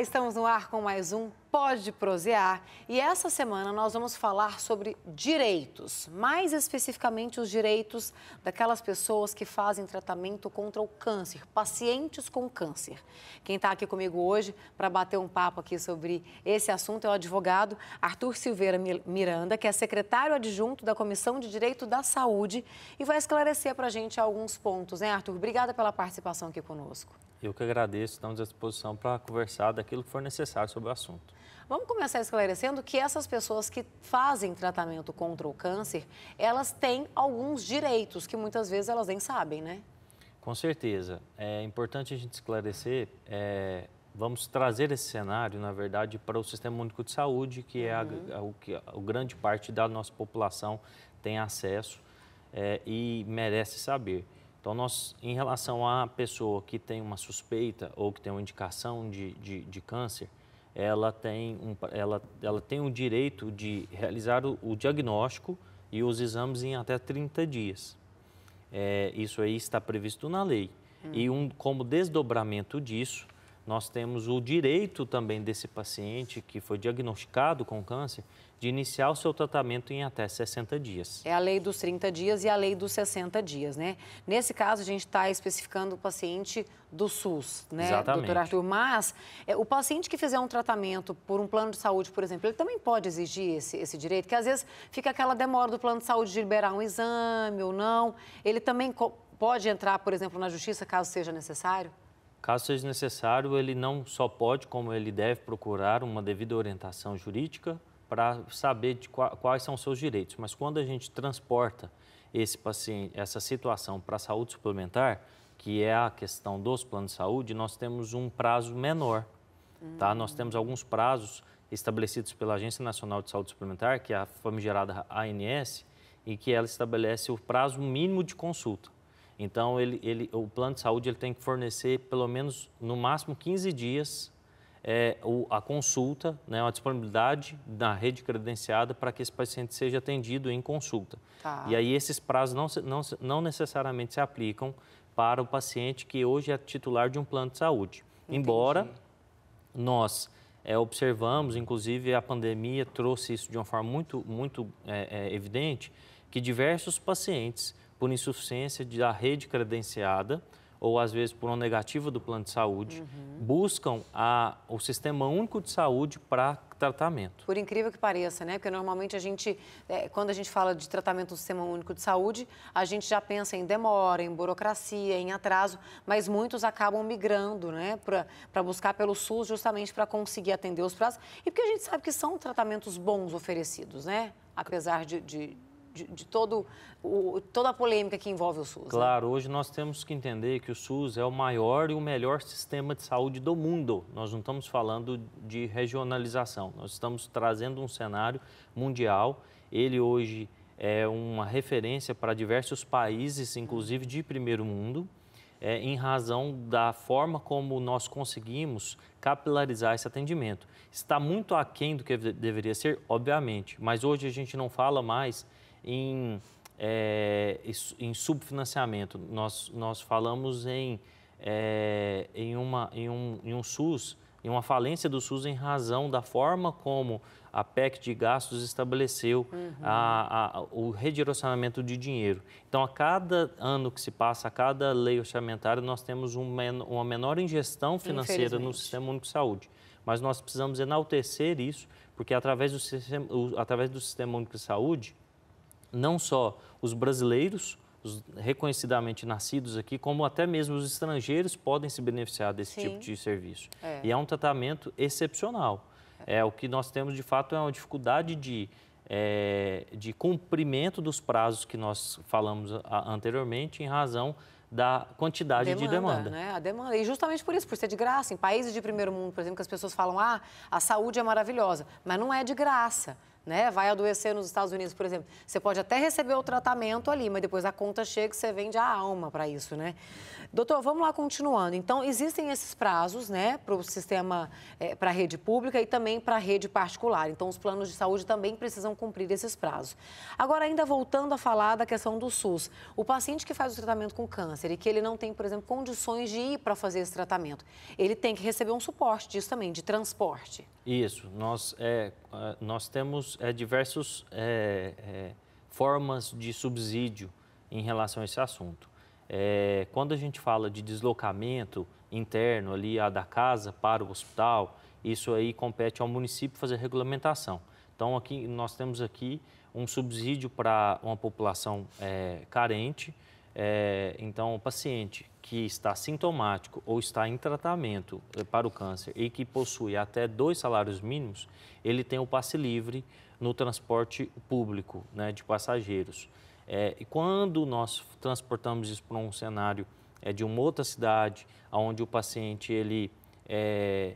estamos no ar com mais um Pode Prosear e essa semana nós vamos falar sobre direitos, mais especificamente os direitos daquelas pessoas que fazem tratamento contra o câncer, pacientes com câncer. Quem está aqui comigo hoje para bater um papo aqui sobre esse assunto é o advogado Arthur Silveira Miranda, que é secretário adjunto da Comissão de Direito da Saúde e vai esclarecer para a gente alguns pontos, né, Arthur? Obrigada pela participação aqui conosco. Eu que agradeço, estamos à disposição para conversar daquilo que for necessário sobre o assunto. Vamos começar esclarecendo que essas pessoas que fazem tratamento contra o câncer, elas têm alguns direitos que muitas vezes elas nem sabem, né? Com certeza. É importante a gente esclarecer, é, vamos trazer esse cenário, na verdade, para o Sistema Único de Saúde, que é a, uhum. a, o que a, a grande parte da nossa população tem acesso é, e merece saber. Então, nós, em relação à pessoa que tem uma suspeita ou que tem uma indicação de, de, de câncer, ela tem, um, ela, ela tem o direito de realizar o, o diagnóstico e os exames em até 30 dias. É, isso aí está previsto na lei. Hum. E um, como desdobramento disso, nós temos o direito também desse paciente que foi diagnosticado com câncer de iniciar o seu tratamento em até 60 dias. É a lei dos 30 dias e a lei dos 60 dias, né? Nesse caso, a gente está especificando o paciente do SUS, né, Exatamente. doutor Arthur? Mas é, o paciente que fizer um tratamento por um plano de saúde, por exemplo, ele também pode exigir esse, esse direito, que às vezes fica aquela demora do plano de saúde de liberar um exame ou não. Ele também pode entrar, por exemplo, na justiça, caso seja necessário? Caso seja necessário, ele não só pode, como ele deve procurar uma devida orientação jurídica para saber qua, quais são os seus direitos. Mas quando a gente transporta esse paciente, essa situação para a saúde suplementar, que é a questão dos planos de saúde, nós temos um prazo menor. Tá? Nós uhum. temos alguns prazos estabelecidos pela Agência Nacional de Saúde Suplementar, que é a famigerada ANS, e que ela estabelece o prazo mínimo de consulta. Então, ele, ele, o plano de saúde ele tem que fornecer pelo menos, no máximo, 15 dias é, o, a consulta, né, a disponibilidade da rede credenciada para que esse paciente seja atendido em consulta. Tá. E aí esses prazos não, não, não necessariamente se aplicam para o paciente que hoje é titular de um plano de saúde. Entendi. Embora nós é, observamos, inclusive a pandemia trouxe isso de uma forma muito, muito é, é, evidente, que diversos pacientes, por insuficiência da rede credenciada, ou às vezes por uma negativa do plano de saúde, uhum. buscam a, o Sistema Único de Saúde para tratamento. Por incrível que pareça, né? Porque normalmente a gente, é, quando a gente fala de tratamento do Sistema Único de Saúde, a gente já pensa em demora, em burocracia, em atraso, mas muitos acabam migrando, né? Para buscar pelo SUS justamente para conseguir atender os prazos e porque a gente sabe que são tratamentos bons oferecidos, né? Apesar de, de de, de todo o, toda a polêmica que envolve o SUS. Né? Claro, né? hoje nós temos que entender que o SUS é o maior e o melhor sistema de saúde do mundo. Nós não estamos falando de regionalização, nós estamos trazendo um cenário mundial. Ele hoje é uma referência para diversos países, inclusive de primeiro mundo. É, em razão da forma como nós conseguimos capilarizar esse atendimento. Está muito aquém do que deveria ser, obviamente, mas hoje a gente não fala mais em, é, em subfinanciamento, nós, nós falamos em, é, em, uma, em, um, em um SUS, em uma falência do SUS em razão da forma como a PEC de gastos estabeleceu uhum. a, a, o redirecionamento de dinheiro. Então, a cada ano que se passa, a cada lei orçamentária, nós temos um men uma menor ingestão financeira no Sistema Único de Saúde. Mas nós precisamos enaltecer isso, porque através do, sistema, através do Sistema Único de Saúde, não só os brasileiros, os reconhecidamente nascidos aqui, como até mesmo os estrangeiros podem se beneficiar desse Sim. tipo de serviço. É. E é um tratamento excepcional. É. é o que nós temos de fato é uma dificuldade de é, de cumprimento dos prazos que nós falamos a, anteriormente em razão da quantidade demanda, de demanda. Né? A demanda. E justamente por isso, por ser de graça. Em países de primeiro mundo, por exemplo, que as pessoas falam, ah, a saúde é maravilhosa, mas não é de graça né? Vai adoecer nos Estados Unidos, por exemplo. Você pode até receber o tratamento ali, mas depois a conta chega e você vende a alma para isso, né? Doutor, vamos lá continuando. Então, existem esses prazos, né, para o sistema, é, eh, para a rede pública e também para a rede particular. Então, os planos de saúde também precisam cumprir esses prazos. Agora, ainda voltando a falar da questão do SUS, o paciente que faz o tratamento com câncer e que ele não tem, por exemplo, condições de ir para fazer esse tratamento, ele tem que receber um suporte disso também, de transporte. Isso. Nós, é, ah, nós temos é, diversas é, é, formas de subsídio em relação a esse assunto. É, quando a gente fala de deslocamento interno ali da casa para o hospital, isso aí compete ao município fazer regulamentação. Então aqui nós temos aqui um subsídio para uma população é, carente. É, então o paciente que está sintomático ou está em tratamento é, para o câncer e que possui até dois salários mínimos, ele tem o passe livre no transporte público né, de passageiros. É, e quando nós transportamos isso para um cenário é, de uma outra cidade, onde o paciente, ele, é,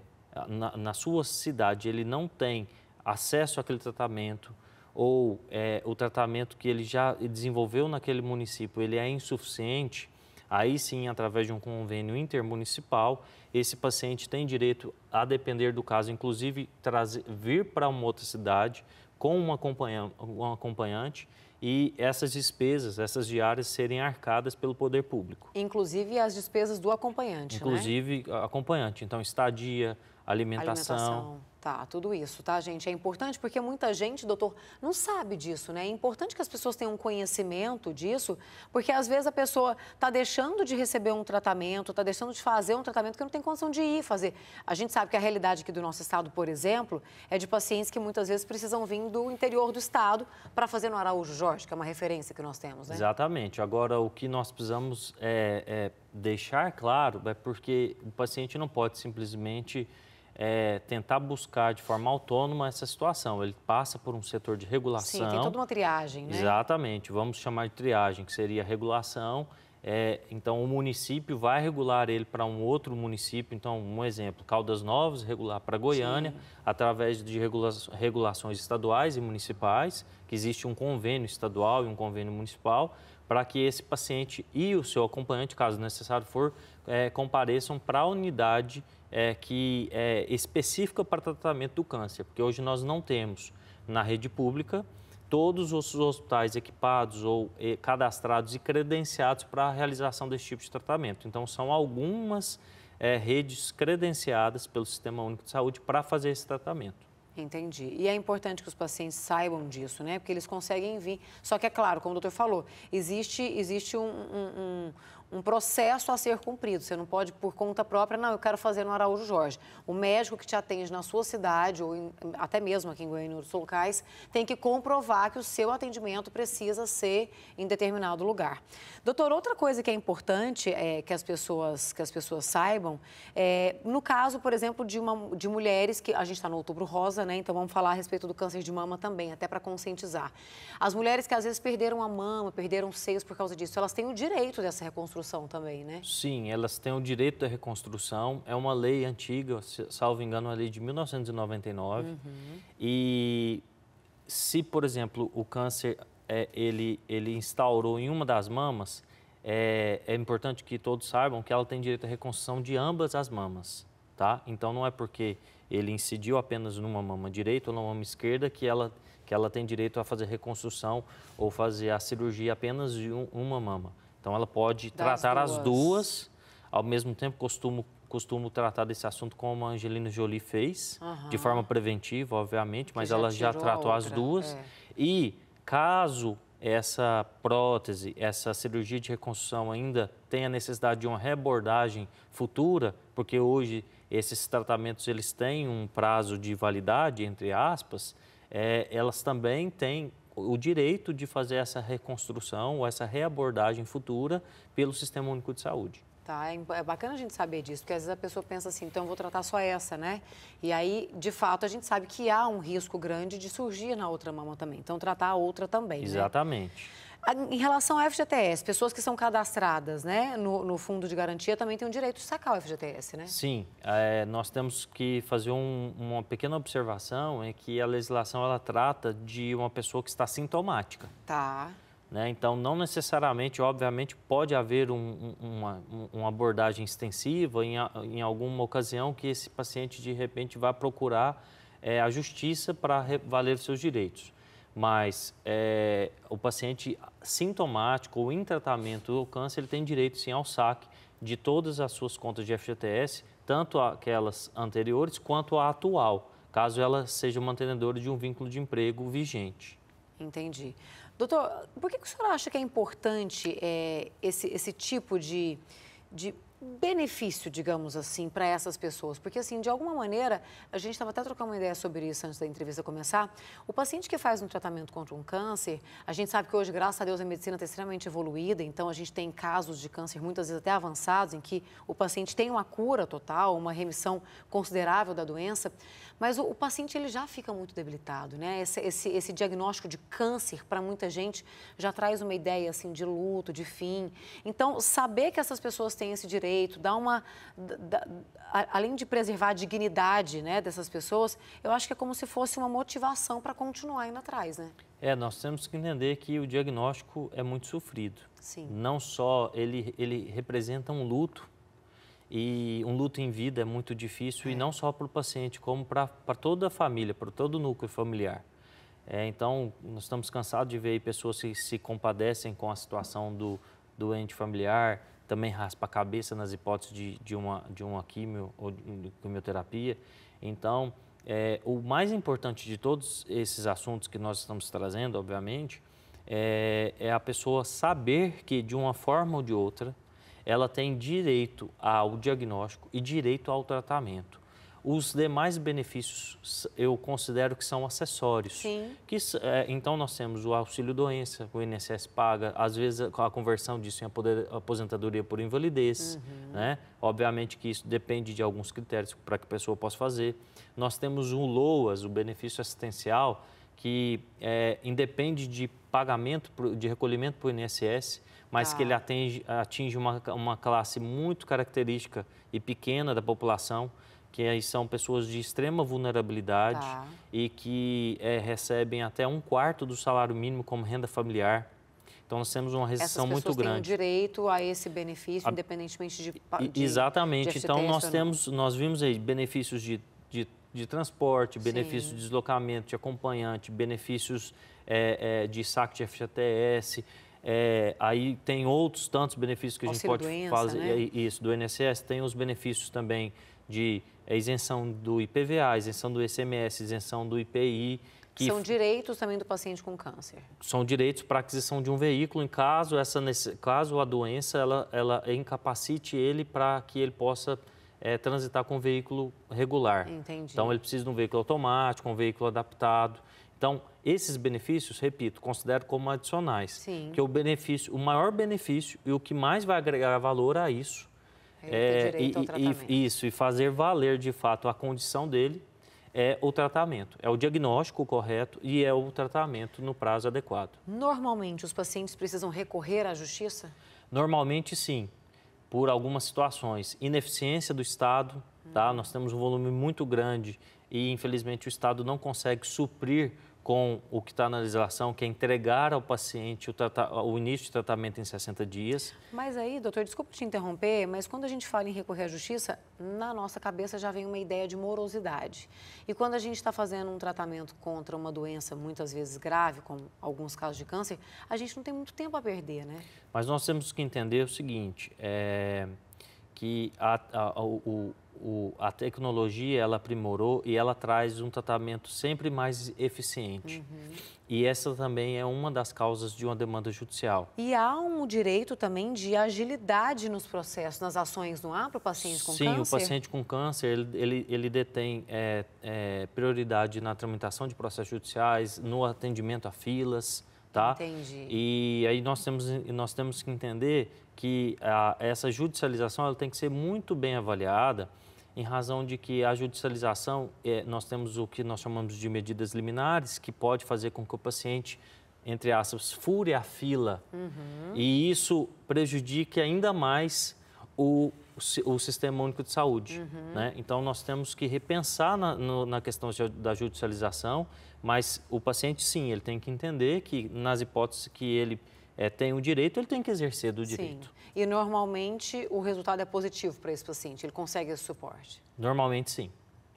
na, na, sua cidade, ele não tem acesso àquele tratamento, ou é, o tratamento que ele já desenvolveu naquele município, ele é insuficiente, aí sim, através de um convênio intermunicipal, esse paciente tem direito, a depender do caso, inclusive trazer, vir para uma outra cidade com um acompanhante e essas despesas, essas diárias serem arcadas pelo poder público. Inclusive as despesas do acompanhante, né? Inclusive né? acompanhante, então estadia, alimentação. alimentação. Tá, tudo isso, tá, gente? É importante porque muita gente, doutor, não sabe disso, né? É importante que as pessoas tenham conhecimento disso, porque às vezes a pessoa tá deixando de receber um tratamento, tá deixando de fazer um tratamento que não tem condição de ir fazer. A gente sabe que a realidade aqui do nosso estado, por exemplo, é de pacientes que muitas vezes precisam vir do interior do estado para fazer no Araújo Jorge, que é uma referência que nós temos, né? Exatamente. Agora, o que nós precisamos é, é deixar claro é porque o paciente não pode simplesmente é, tentar buscar de forma autônoma essa situação. Ele passa por um setor de regulação. Sim, tem toda uma triagem, né? Exatamente, vamos chamar de triagem, que seria regulação. É, então, o município vai regular ele para um outro município. Então, um exemplo, Caldas Novas, regular para Goiânia, Sim. através de regula regulações estaduais e municipais, que existe um convênio estadual e um convênio municipal, para que esse paciente e o seu acompanhante, caso necessário for, é, compareçam para a unidade é, que é específica para tratamento do câncer, porque hoje nós não temos na rede pública todos os hospitais equipados ou cadastrados e credenciados para a realização desse tipo de tratamento. Então, são algumas é, redes credenciadas pelo Sistema Único de Saúde para fazer esse tratamento. Entendi. E é importante que os pacientes saibam disso, né? Porque eles conseguem vir. Só que, é claro, como o doutor falou, existe, existe um, um, um processo a ser cumprido. Você não pode, por conta própria, não, eu quero fazer no Araújo Jorge. O médico que te atende na sua cidade, ou em, até mesmo aqui em Goiânia e outros locais, tem que comprovar que o seu atendimento precisa ser em determinado lugar. Doutor, outra coisa que é importante é, que, as pessoas, que as pessoas saibam, é, no caso, por exemplo, de, uma, de mulheres que. A gente está no outubro rosa, né? Então vamos falar a respeito do câncer de mama também, até para conscientizar. As mulheres que às vezes perderam a mama, perderam seios por causa disso, elas têm o direito dessa reconstrução reconstrução também, né? Sim, elas têm o direito da reconstrução. É uma lei antiga, salvo engano, a lei de 1999. Uhum. E se, por exemplo, o câncer é, ele, ele instaurou em uma das mamas, é, é importante que todos saibam que ela tem direito à reconstrução de ambas as mamas, tá? Então não é porque ele incidiu apenas numa mama direita ou numa mama esquerda que ela que ela tem direito a fazer reconstrução ou fazer a cirurgia apenas de um, uma mama. Então, ela pode das tratar duas. as duas, ao mesmo tempo, costumo, costumo tratar desse assunto como a Angelina Jolie fez, uhum. de forma preventiva, obviamente, mas já ela já tratou as duas. É. E caso essa prótese, essa cirurgia de reconstrução ainda tenha necessidade de uma reabordagem futura, porque hoje esses tratamentos eles têm um prazo de validade, entre aspas, é, elas também têm o direito de fazer essa reconstrução ou essa reabordagem futura pelo Sistema Único de Saúde. Tá, é, é bacana a gente saber disso, porque às vezes a pessoa pensa assim, então eu vou tratar só essa, né? E aí, de fato, a gente sabe que há um risco grande de surgir na outra mama também. Então, tratar a outra também. Né? Exatamente. Né? Em relação ao FGTS, pessoas que são cadastradas né, no, no fundo de garantia também têm o direito de sacar o FGTS, né? Sim, é, nós temos que fazer um, uma pequena observação é que a legislação ela trata de uma pessoa que está sintomática. Tá. Né? Então, não necessariamente, obviamente, pode haver um, uma, uma, abordagem extensiva em, em, alguma ocasião que esse paciente, de repente, vá procurar é, a justiça para valer os seus direitos mas é, o paciente sintomático ou em tratamento do câncer, ele tem direito sim ao saque de todas as suas contas de FGTS, tanto aquelas anteriores quanto a atual, caso ela seja mantenedora de um vínculo de emprego vigente. Entendi. Doutor, por que, que o senhor acha que é importante é, esse, esse tipo de, de benefício, digamos assim, para essas pessoas? Porque, assim, de alguma maneira, a gente estava até trocando uma ideia sobre isso antes da entrevista começar. O paciente que faz um tratamento contra um câncer, a gente sabe que hoje, graças a Deus, a medicina está extremamente evoluída, então a gente tem casos de câncer muitas vezes até avançados, em que o paciente tem uma cura total, uma remissão considerável da doença, mas o, o paciente ele já fica muito debilitado, né? Esse, esse, esse diagnóstico de câncer, para muita gente, já traz uma ideia, assim, de luto, de fim. Então, saber que essas pessoas têm esse direito respeito, dá uma. Dá, além de preservar a dignidade né, dessas pessoas, eu acho que é como se fosse uma motivação para continuar indo atrás, né? É, nós temos que entender que o diagnóstico é muito sofrido. Sim. Não só ele, ele representa um luto, e um luto em vida é muito difícil, é. e não só para o paciente, como para toda a família, para todo o núcleo familiar. É, então, nós estamos cansados de ver pessoas que se compadecem com a situação do doente familiar, também raspa a cabeça nas hipóteses de, de, uma, de uma quimio ou de quimioterapia. Então, é, o mais importante de todos esses assuntos que nós estamos trazendo, obviamente, é, é, a pessoa saber que, de uma forma ou de outra, ela tem direito ao diagnóstico e direito ao tratamento. Os demais benefícios eu considero que são acessórios. Sim. Que, é, então nós temos o auxílio doença, o INSS paga, às vezes a conversão disso em aposentadoria por invalidez, uhum. né? Obviamente que isso depende de alguns critérios para que a pessoa possa fazer. Nós temos o LOAS, o benefício assistencial, que é, independe de pagamento, de recolhimento para o INSS, mas ah. que tá. ele atinge, atinge uma, uma classe muito característica e pequena da população que aí são pessoas de extrema vulnerabilidade tá. e que é, recebem até um quarto do salário mínimo como renda familiar. Então, nós temos uma restrição muito grande. Essas pessoas têm direito a esse benefício, a... independentemente de... de Exatamente. De então, nós, temos, nós vimos aí benefícios de, de, de transporte, benefícios Sim. de deslocamento, de acompanhante, benefícios é, é, de saco de FGTS, é, aí tem outros tantos benefícios que Auxílio a gente pode doença, fazer. Né? Isso, do INSS, tem os benefícios também de isenção do IPVA, isenção do ICMS, isenção do IPI. Que são direitos também do paciente com câncer. São direitos para aquisição de um veículo em caso, essa, caso a doença ela, ela incapacite ele para que ele possa é, transitar com um veículo regular. Entendi. Então, ele precisa de um veículo automático, um veículo adaptado. Então, esses benefícios, repito, considero como adicionais. Sim. Que o benefício, o maior benefício e o que mais vai agregar valor a isso é, e, e, isso, e fazer valer de fato a condição dele é o tratamento, é o diagnóstico correto e é o tratamento no prazo adequado. Normalmente, os pacientes precisam recorrer à justiça? Normalmente, sim, por algumas situações. Ineficiência do Estado, hum. tá? Uhum. nós temos um volume muito grande e, infelizmente, o Estado não consegue suprir com o que está na legislação, que é entregar ao paciente o, o, início de tratamento em 60 dias. Mas aí, doutor, desculpa te interromper, mas quando a gente fala em recorrer à justiça, na nossa cabeça já vem uma ideia de morosidade. E quando a gente está fazendo um tratamento contra uma doença muitas vezes grave, como alguns casos de câncer, a gente não tem muito tempo a perder, né? Mas nós temos que entender o seguinte: é que a, a, o, o, a tecnologia ela aprimorou e ela traz um tratamento sempre mais eficiente. Uhum. E essa também é uma das causas de uma demanda judicial. E há um direito também de agilidade nos processos, nas ações, não há para o paciente com Sim, câncer? Sim, o paciente com câncer, ele, ele, ele detém é, é, prioridade na tramitação de processos judiciais, no atendimento a filas tá? Entendi. E aí nós temos, nós temos que entender que a, essa judicialização ela tem que ser muito bem avaliada em razão de que a judicialização, é, nós temos o que nós chamamos de medidas liminares, que pode fazer com que o paciente, entre aspas, fure a fila. Uhum. E isso prejudique ainda mais o, o Sistema Único de Saúde. Uhum. Né? Então, nós temos que repensar na, no, na questão da judicialização, mas o paciente, sim, ele tem que entender que, nas hipóteses que ele é, tem o direito, ele tem que exercer do direito. Sim. E, normalmente, o resultado é positivo para esse paciente? Ele consegue esse suporte? Normalmente, sim.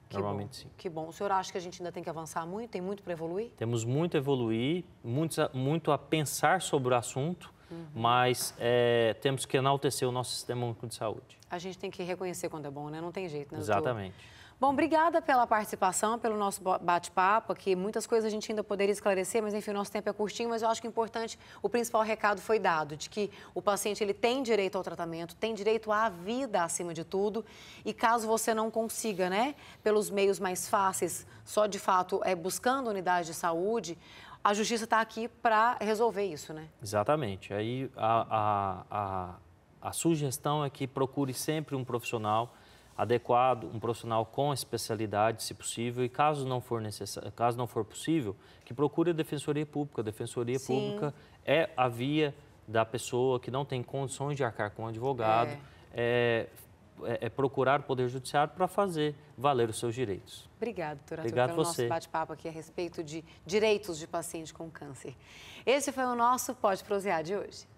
Que Normalmente, bom, sim. Que bom. O senhor acha que a gente ainda tem que avançar muito? Tem muito para evoluir? Temos muito a evoluir, muito muito a pensar sobre o assunto Uhum. Mas é, temos que enaltecer o nosso sistema único de saúde. A gente tem que reconhecer quando é bom, né? Não tem jeito, né? Exatamente. Bom, obrigada pela participação, pelo nosso bate-papo que Muitas coisas a gente ainda poderia esclarecer, mas enfim, o nosso tempo é curtinho, mas eu acho que importante, o principal recado foi dado, de que o paciente ele tem direito ao tratamento, tem direito à vida acima de tudo, e caso você não consiga, né, pelos meios mais fáceis, só de fato é buscando unidade de saúde, a justiça está aqui para resolver isso, né? Exatamente. Aí a, a, a, a, sugestão é que procure sempre um profissional adequado, um profissional com especialidade, se possível, e caso não for necessário, caso não for possível, que procure a defensoria pública. A defensoria Sim. pública é a via da pessoa que não tem condições de arcar com um advogado. É. É, é, é, procurar o Poder Judiciário para fazer valer os seus direitos. Obrigado, doutora, Obrigado pelo você. nosso bate-papo aqui a respeito de direitos de paciente com câncer. Esse foi o nosso Pode Prosear de hoje.